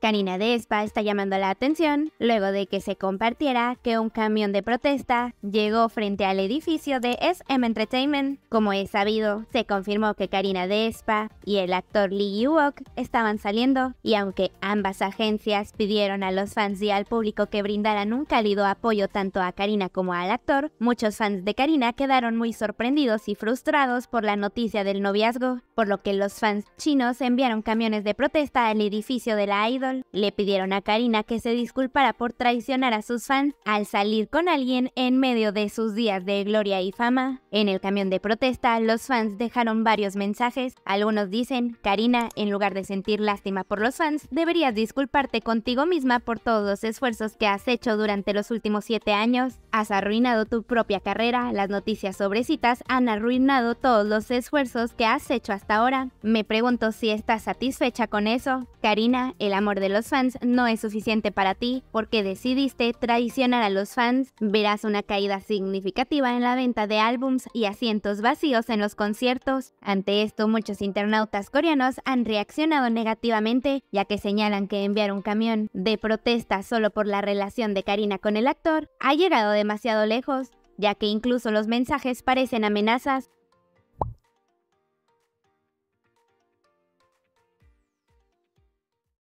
Karina de Espa está llamando la atención luego de que se compartiera que un camión de protesta llegó frente al edificio de SM Entertainment. Como es sabido, se confirmó que Karina de Espa y el actor Lee Yuok estaban saliendo y aunque ambas agencias pidieron a los fans y al público que brindaran un cálido apoyo tanto a Karina como al actor, muchos fans de Karina quedaron muy sorprendidos y frustrados por la noticia del noviazgo, por lo que los fans chinos enviaron camiones de protesta al edificio de la idol le pidieron a Karina que se disculpara por traicionar a sus fans al salir con alguien en medio de sus días de gloria y fama. En el camión de protesta, los fans dejaron varios mensajes. Algunos dicen, Karina, en lugar de sentir lástima por los fans, deberías disculparte contigo misma por todos los esfuerzos que has hecho durante los últimos siete años. Has arruinado tu propia carrera, las noticias sobre citas han arruinado todos los esfuerzos que has hecho hasta ahora. Me pregunto si estás satisfecha con eso. Karina, el amor de los fans no es suficiente para ti porque decidiste traicionar a los fans, verás una caída significativa en la venta de álbums y asientos vacíos en los conciertos. Ante esto, muchos internautas coreanos han reaccionado negativamente, ya que señalan que enviar un camión de protesta solo por la relación de Karina con el actor ha llegado demasiado lejos, ya que incluso los mensajes parecen amenazas